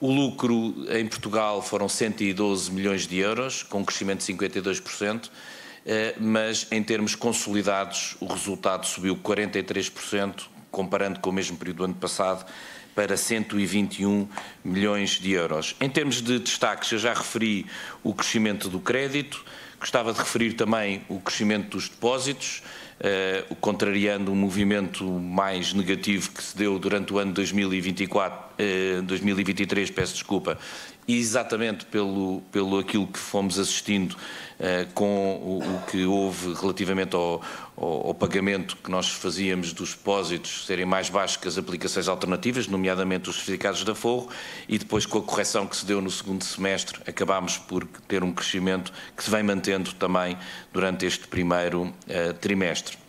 O lucro em Portugal foram 112 milhões de euros, com um crescimento de 52%, eh, mas em termos consolidados o resultado subiu 43%, comparando com o mesmo período do ano passado, para 121 milhões de euros. Em termos de destaques, eu já referi o crescimento do crédito, gostava de referir também o crescimento dos depósitos, uh, contrariando o um movimento mais negativo que se deu durante o ano 2024, uh, 2023, peço desculpa, exatamente pelo, pelo aquilo que fomos assistindo uh, com o, o, que houve relativamente ao, ao, ao, pagamento que nós fazíamos dos depósitos serem mais baixos que as aplicações alternativas, nomeadamente nomeadamente os certificados de aforro, e depois com a correção que se deu no segundo semestre, acabámos por ter um crescimento que se vem mantendo também durante este primeiro uh, trimestre.